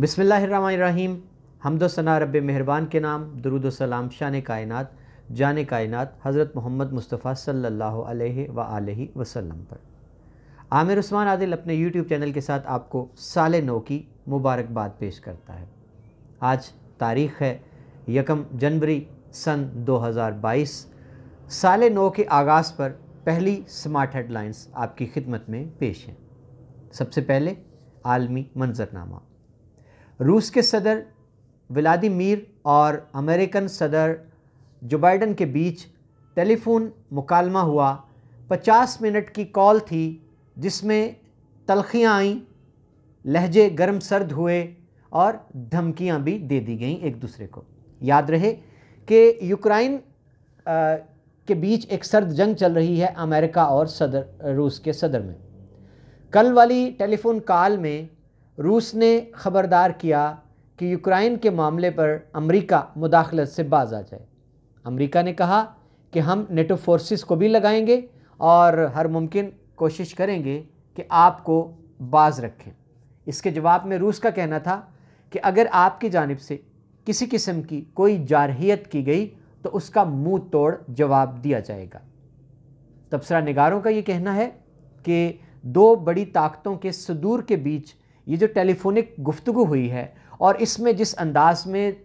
बिसमीम हमदोसना रब मेहरबान के नाम दरुद्लाम शान कायनत जान कायनत हज़रत मोहम्मद मुस्तफ़ा सल्ला अलैहि व वसल्लम पर आमिर उस्मान आदिल अपने यूट्यूब चैनल के साथ आपको साल नौ की मुबारकबाद पेश करता है आज तारीख़ है यकम जनवरी सन 2022 साल नौ के आगाज़ पर पहली स्मार्ट हेडलाइंस आपकी खिदमत में पेश हैं सबसे पहले आलमी मंजरनामा रूस के सदर व्लादिमीर और अमेरिकन सदर जो बाइडन के बीच टेलीफोन मुकालमा हुआ 50 मिनट की कॉल थी जिसमें तलखियाँ आईं लहजे गर्म सर्द हुए और धमकियाँ भी दे दी गईं एक दूसरे को याद रहे कि यूक्राइन के बीच एक सर्द जंग चल रही है अमेरिका और सदर रूस के सदर में कल वाली टेलीफोन कॉल में रूस ने खबरदार किया कि यूक्रेन के मामले पर अमेरिका मुदाखलत से बाज आ जाए अमेरिका ने कहा कि हम नेटो फोर्सेस को भी लगाएंगे और हर मुमकिन कोशिश करेंगे कि आपको बाज रखें इसके जवाब में रूस का कहना था कि अगर आपकी जानब से किसी किस्म की कोई जारहियत की गई तो उसका मुंह तोड़ जवाब दिया जाएगा तबसरा निगारों का ये कहना है कि दो बड़ी ताकतों के सदूर के बीच ये जो टेलीफोनिक गुफ्तु हुई है और इसमें जिस अंदाज में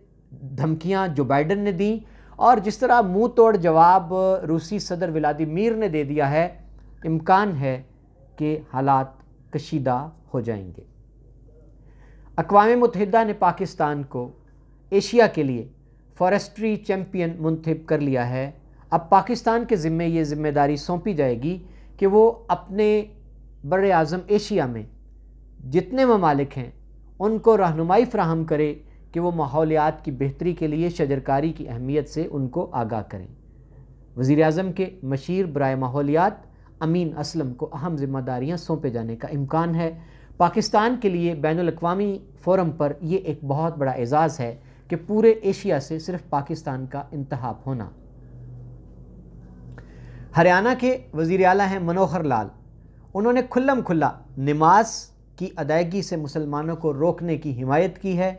धमकियाँ जो बाइडन ने दी और जिस तरह मुंह तोड़ जवाब रूसी सदर व्लादिमीर ने दे दिया है इम्कान है कि हालात कशीदा हो जाएंगे अकवा मतहदा ने पाकिस्तान को एशिया के लिए फॉरेस्ट्री चैम्पियन मुंतब कर लिया है अब पाकिस्तान के ज़िम्मे ये ज़िम्मेदारी सौंपी जाएगी कि वो अपने बड़े अज़म एशिया में जितने ममालिक हैं उनको रहनुमाई फ्राहम करे कि वो माहौलियात की बेहतरी के लिए शजरकारी की अहमियत से उनको आगाह करें वज़ी अजम के मशीर बरए माहौलियात अमीन असलम को अहम जिम्मेदारियाँ सौंपे जाने का इम्कान है पाकिस्तान के लिए बैन अवी फोरम पर यह एक बहुत बड़ा एज़ाज़ है कि पूरे एशिया से सिर्फ पाकिस्तान का इंतहाब होना हरियाणा के वज़ी अला हैं मनोहर लाल उन्होंने खुल्लम खुल्ला नमाज की अदायगी से मुसलमानों को रोकने की हिमायत की है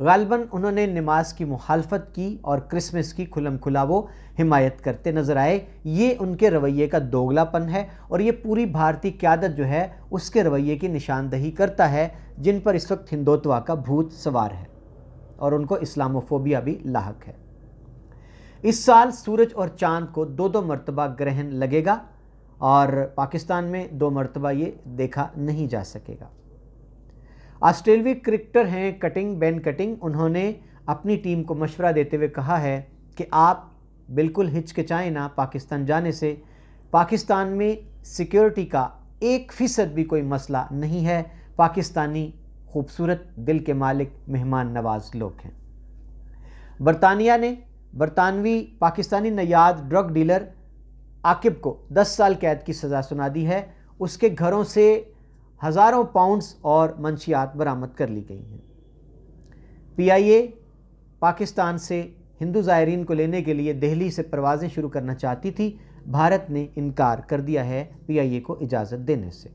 गालबन उन्होंने नमाज की मुखालफत की और क्रिसमस की खुलम खुला वो हिमायत करते नज़र आए ये उनके रवैये का दोगलापन है और ये पूरी भारतीय क्यादत जो है उसके रवैये की निशानदही करता है जिन पर इस वक्त हिंदुत्वा का भूत सवार है और उनको इस्लामोफोबिया भी लाक है इस साल सूरज और चांद को दो दो मरतबा ग्रहण लगेगा और पाकिस्तान में दो मरतबा ये देखा नहीं जा सकेगा ऑस्ट्रेलवी क्रिकेटर हैं कटिंग बेन कटिंग उन्होंने अपनी टीम को मशवरा देते हुए कहा है कि आप बिल्कुल हिचकिचाएँ ना पाकिस्तान जाने से पाकिस्तान में सिक्योरिटी का एक फ़ीसद भी कोई मसला नहीं है पाकिस्तानी खूबसूरत दिल के मालिक मेहमान नवाज लोग हैं बरतानिया ने बरतानवी पाकिस्तानी नयाद ड्रग डीलर आकिब को 10 साल कैद की सज़ा सुना दी है उसके घरों से हज़ारों पाउंड्स और मंशियात बरामद कर ली गई हैं पीआईए पाकिस्तान से हिंदू ज़ायरीन को लेने के लिए दिल्ली से परवाज़ें शुरू करना चाहती थी भारत ने इनकार कर दिया है पीआईए को इजाज़त देने से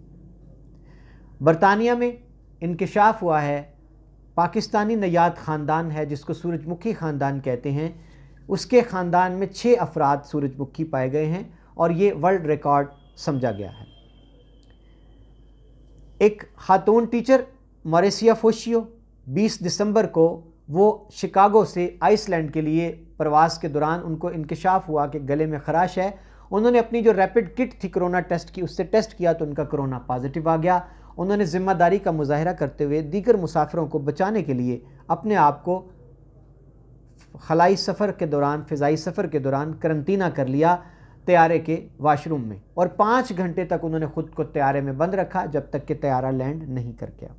बरतानिया में इंकशाफ हुआ है पाकिस्तानी नयाद ख़ानदान है जिसको सूरजमुखी ख़ानदान कहते हैं उसके ख़ानदान में छः अफराद सूरजमुखी पाए गए हैं और ये वर्ल्ड रिकॉर्ड समझा गया है एक खातून टीचर मरेसिया फोशियो 20 दिसंबर को वो शिकागो से आइसलैंड के लिए प्रवास के दौरान उनको इंकशाफ हुआ कि गले में खराश है उन्होंने अपनी जो रैपिड किट थी कोरोना टेस्ट की उससे टेस्ट किया तो उनका कोरोना पॉजिटिव आ गया उन्होंने ज़िम्मेदारी का मुजाहरा करते हुए दीगर मुसाफिरों को बचाने के लिए अपने आप को खलाई सफ़र के दौरान फ़िज़ाई सफ़र के दौरान करंतना कर लिया त्यारे के वॉशरूम में और पाँच घंटे तक उन्होंने खुद को त्यारे में बंद रखा जब तक कि तैयारा लैंड नहीं कर गया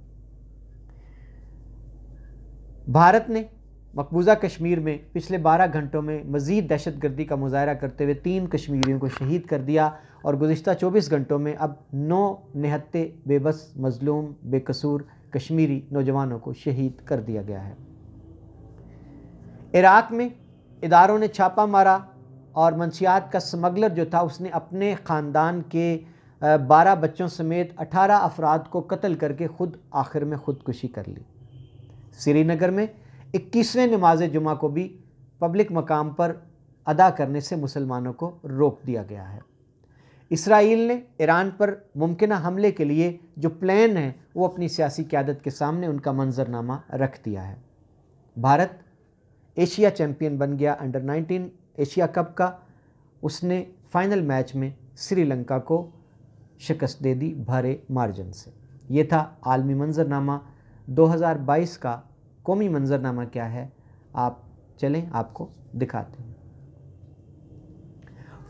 भारत ने मकबूजा कश्मीर में पिछले 12 घंटों में मजीद दहशत गर्दी का मुजाहरा करते हुए तीन कश्मीरियों को शहीद कर दिया और गुज्त 24 घंटों में अब नौ निहत्ते बेबस मजलूम बेकसूर कश्मीरी नौजवानों को शहीद कर दिया गया है इराक में इदारों ने छापा मारा और मनशियात का स्मगलर जो था उसने अपने ख़ानदान के बारह बच्चों समेत अठारह अफराद को कत्ल करके ख़ुद आखिर में ख़ुदकुशी कर ली श्रीनगर में इक्कीसवें नमाज जुमा को भी पब्लिक मकाम पर अदा करने से मुसलमानों को रोक दिया गया है इसराइल ने ईरान पर मुमकिन हमले के लिए जो प्लान है वो अपनी सियासी क्यादत के सामने उनका मंजरनामा रख दिया है भारत एशिया चैम्पियन बन गया अंडर नाइनटीन एशिया कप का उसने फाइनल मैच में श्रीलंका को शिकस्त दे दी भारे मार्जिन से ये था आलमी मंजरनामा 2022 का कौमी मंजरनामा क्या है आप चलें आपको दिखाते हैं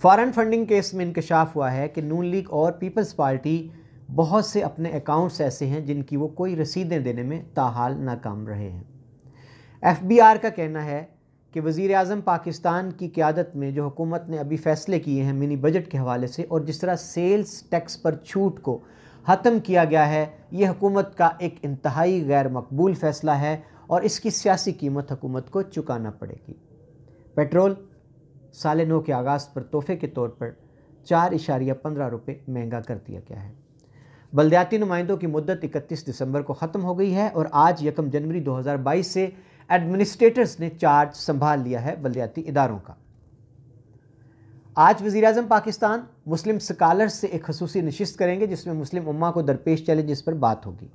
फॉरेन फंडिंग केस में इंकशाफ हुआ है कि नून लीग और पीपल्स पार्टी बहुत से अपने अकाउंट्स ऐसे हैं जिनकी वो कोई रसीदें देने में ताहाल नाकाम रहे हैं एफबीआर का कहना है कि वज़ी अजम पाकिस्तान की क्यादत में जो हुकूमत ने अभी फ़ैसले किए हैं मिनी बजट के हवाले से और जिस तरह सेल्स टैक्स पर छूट को ख़त्म किया गया है ये हुकूमत का एक इंतहाई गैर मकबूल फ़ैसला है और इसकी सियासी कीमत हुकूमत को चुकाना पड़ेगी पेट्रोल साल नौ के आगाज़ पर तोहफे के तौर पर चार इशारिया पंद्रह रुपये महंगा कर दिया गया है बलदयाती नुमाइंदों की मदत इकतीस दिसंबर को ख़त्म हो गई है और आज यकम जनवरी दो हज़ार बाईस से एडमिनिस्ट्रेटर्स ने चार्ज संभाल लिया है बलियाती इदारों का आज वज़ी अजम पाकिस्तान मुस्लिम स्कालर्स से एक खसूस नशस्त करेंगे जिसमें मुस्लिम उम्मा को दरपेश चैलेंजेस पर बात होगी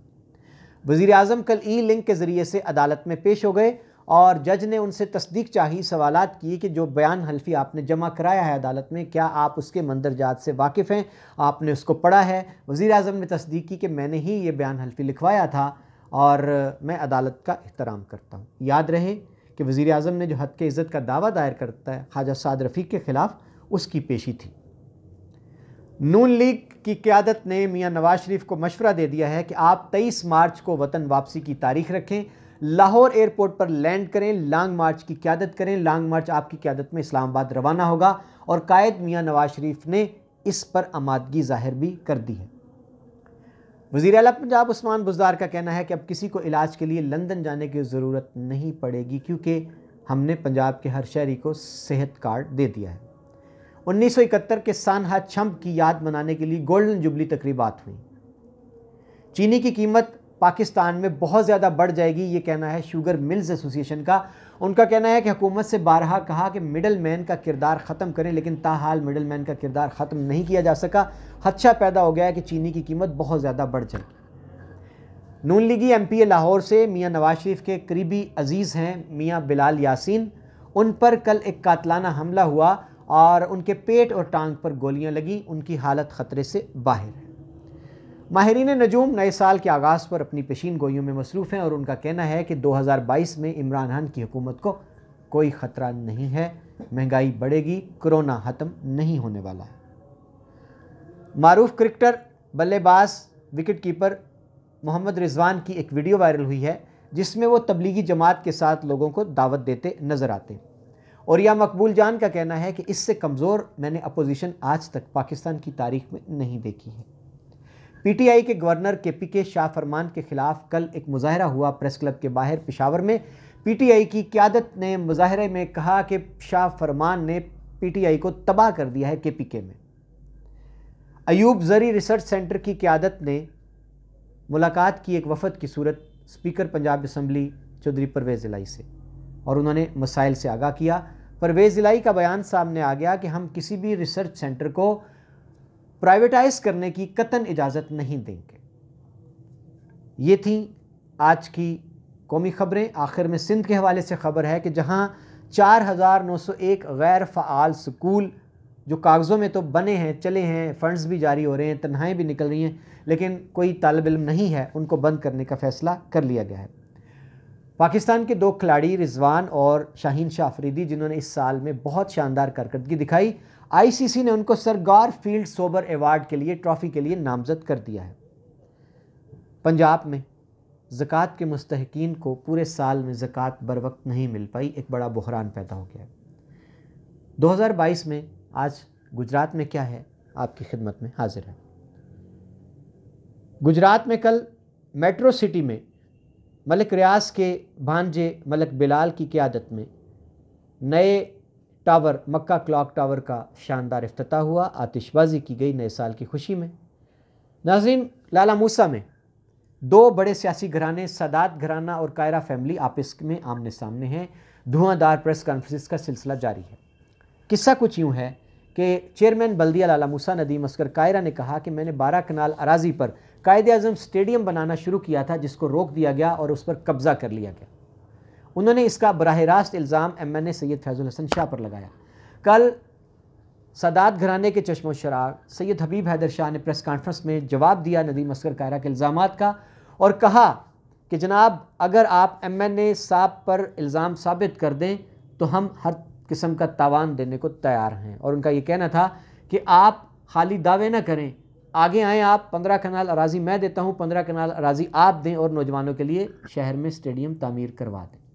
वज़ी अजम कल ई लिंक के ज़रिए से अदालत में पेश हो गए और जज ने उनसे तस्दीक चाही सवाल किए कि जो बयान हल्फी आपने जमा कराया है अदालत में क्या आप उसके मंदरजात से वाकिफ़ हैं आपने उसको पढ़ा है वज़ी अजम ने तस्दीक की कि मैंने ही ये बयान हल्फी लिखवाया था और मैं अदालत का एहतराम करता हूँ याद रहे कि वज़ी अजम ने जो हद के इज़्ज़त का दावा दायर करता है ख्वाजा साद रफ़ीक के ख़िलाफ़ उसकी पेशी थी नून लीग की क़्यादत ने मियाँ नवाज शरीफ को मशवरा दे दिया है कि आप 23 मार्च को वतन वापसी की तारीख रखें लाहौर एयरपोर्ट पर लैंड करें लॉन्ग मार्च की क्यादत करें लॉन्ग मार्च आपकी क्यादत में इस्लामाबाद रवाना होगा और कायद मियाँ नवाज शरीफ ने इस पर आमादगी जाहिर भी कर दी है वजीर अला पंजाब उस्मान बुजदार का कहना है कि अब किसी को इलाज के लिए लंदन जाने की ज़रूरत नहीं पड़ेगी क्योंकि हमने पंजाब के हर शहरी को सेहत कार्ड दे दिया है 1971 के सानहा छम्प की याद मनाने के लिए गोल्डन जुबली तकरीबात हुई चीनी की कीमत पाकिस्तान में बहुत ज़्यादा बढ़ जाएगी ये कहना है शुगर मिल्स एसोसिएशन का उनका कहना है कि हुकूमत से बारहा कहा कि मिडल मैन का किरदार ख़त्म करें लेकिन ताहाल मिडल मैन का किरदार ख़त्म नहीं किया जा सका खदशा पैदा हो गया है कि चीनी की कीमत बहुत ज़्यादा बढ़ जाएगी नून लीगी एम पी ए लाहौर से मियाँ नवाज शरीफ के करीबी अजीज़ हैं मियाँ बिलाल यासिन उन पर कल एक कातलाना हमला हुआ और उनके पेट और टांग पर गोलियां लगी उनकी हालत ख़तरे से बाहर है माहरीन नजूम नए साल के आगाज़ पर अपनी पेशीन गोइयों में मसरूफ़ हैं और उनका कहना है कि 2022 में इमरान खान की हुकूमत को कोई ख़तरा नहीं है महंगाई बढ़ेगी कोरोना ख़त्म नहीं होने वाला है मरूफ क्रिकेटर बल्लेबाज विकेट कीपर मोहम्मद रिजवान की एक वीडियो वायरल हुई है जिसमें वो तबलीगी जमात के साथ लोगों को दावत देते नज़र आते हैं और यह मकबूल जान का कहना है कि इससे कमज़ोर मैंने अपोजिशन आज तक पाकिस्तान की तारीख में नहीं देखी है पीटीआई के गवर्नर के पी के शाह फरमान के खिलाफ कल एक मुजाहरा हुआ प्रेस क्लब के बाहर पिशावर में पीटीआई की क्यादत ने मुजाहरे में कहा कि शाह फरमान ने पीटीआई को तबाह कर दिया है के में अयूब जरी रिसर्च सेंटर की क्यादत ने मुलाकात की एक वफद की सूरत स्पीकर पंजाब असम्बली चौधरी परवेज़ इलाई से और उन्होंने मसाइल से आगाह किया परवेज़ इलाई का बयान सामने आ गया कि हम किसी भी रिसर्च सेंटर को प्राइवेटाइज करने की कतन इजाज़त नहीं देंगे ये थी आज की कौमी ख़बरें आखिर में सिंध के हवाले से ख़बर है कि सौ 4901 गैर फ़ाल स्कूल जो कागज़ों में तो बने हैं चले हैं फ़ंड्स भी जारी हो रहे हैं तनहाएँ भी निकल रही हैं लेकिन कोई तालब इम नहीं है उनको बंद करने का फ़ैसला कर लिया गया है पाकिस्तान के दो खिलाड़ी रिजवान और शाहीन शाह जिन्होंने इस साल में बहुत शानदार कारकर्दगी दिखाई आईसीसी ने उनको सरगार फील्ड सोबर अवार्ड के लिए ट्रॉफ़ी के लिए नामजद कर दिया है पंजाब में ज़क़़त के मुस्तकिन को पूरे साल में ज़क़़त बर वक्त नहीं मिल पाई एक बड़ा बहरान पैदा हो गया है दो हज़ार बाईस में आज गुजरात में क्या है आपकी खिदमत में हाजिर है गुजरात में कल मेट्रो सिटी में मलिक रियाज के भांजे मलिक बिलाल की क्यादत में नए टावर मक्का क्लॉक टावर का शानदार अफ्ताह हुआ आतिशबाजी की गई नए साल की खुशी में नाजरीन लाला मूसा में दो बड़े सियासी घराने सदात घराना और कायरा फैमिली आपस में आमने सामने हैं धुआंधार प्रेस कॉन्फ्रेंस का सिलसिला जारी है किस्सा कुछ यूँ है कि चेयरमैन बल्दिया लाला मूसा नदीम अस्कर कायरा ने कहा कि मैंने बारह कनाल अराजी पर कायद अजम स्टेडियम बनाना शुरू किया था जिसको रोक दिया गया और उस पर कब्ज़ा कर लिया गया उन्होंने इसका बरह रास्त इल्ज़ाम M N A Syed Faizul Hasan Shah पर लगाया कल सदात घराने के चश्मो शरार सैयद हबीब हैदर शाह ने प्रेस कॉन्फ्रेंस में जवाब दिया नदीम असगर कायरा के इल्ज़ाम का और कहा कि जनाब अगर आप एम एन ए साहब पर इल्ज़ाम साबित कर दें तो हम हर किस्म का तावान देने को तैयार हैं और उनका ये कहना था कि आप खाली दावे ना करें आगे आएँ आप पंद्रह कनाल अराजी मैं देता हूँ पंद्रह कनाल अराजी आप दें और नौजवानों के लिए शहर में स्टेडियम तामीर करवा दें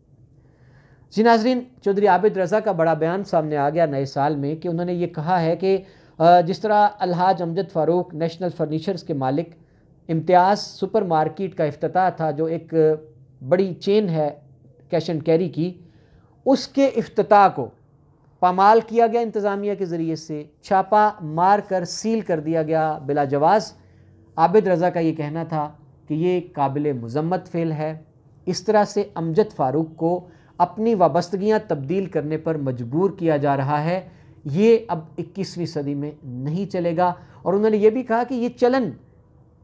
जी नाजरीन चौधरी आबिद रज़ा का बड़ा बयान सामने आ गया नए साल में कि उन्होंने ये कहा है कि जिस तरह अलहाज अमजद फ़ारूक नेशनल फर्नीचर्स के मालिक इम्तियाज़ सुपर मार्केट का अफ्ताह था जो एक बड़ी चेन है कैश एंड कैरी की उसके अफ्ताह को पामाल किया गया इंतज़ामिया के ज़रिए से छापा मार कर सील कर दिया गया बिला जवाज़ आबिद रज़ा का ये कहना था कि ये काबिल मजम्मत फ़ेल है इस तरह से अमजद फ़ारूक को अपनी वाबस्तगियाँ तब्दील करने पर मजबूर किया जा रहा है ये अब 21वीं सदी में नहीं चलेगा और उन्होंने ये भी कहा कि ये चलन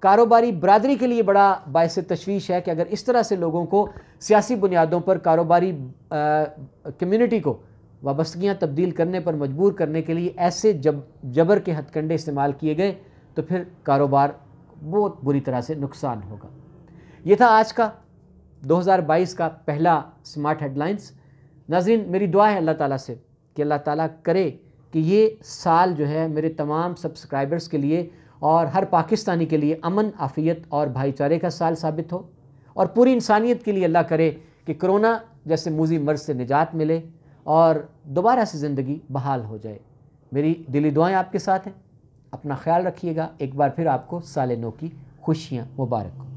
कारोबारी बरदरी के लिए बड़ा बायस तशवीश है कि अगर इस तरह से लोगों को सियासी बुनियादों पर कारोबारी कम्यूनिटी को वाबस्तगियाँ तब्दील करने पर मजबूर करने के लिए ऐसे जब जबर के हथकंडे इस्तेमाल किए गए तो फिर कारोबार बहुत बुरी तरह से नुकसान होगा ये था आज का 2022 का पहला स्मार्ट हेडलाइंस नाजरीन मेरी दुआ है अल्लाह ताला से कि अल्लाह ताला करे कि ये साल जो है मेरे तमाम सब्सक्राइबर्स के लिए और हर पाकिस्तानी के लिए अमन आफियत और भाईचारे का साल साबित हो और पूरी इंसानियत के लिए अल्लाह करे कि कोरोना जैसे मूजी मर्ज से निजात मिले और दोबारा से ज़िंदगी बहाल हो जाए मेरी दिली दुआएं आपके साथ हैं अपना ख्याल रखिएगा एक बार फिर आपको साल नो की खुशियाँ मुबारक हो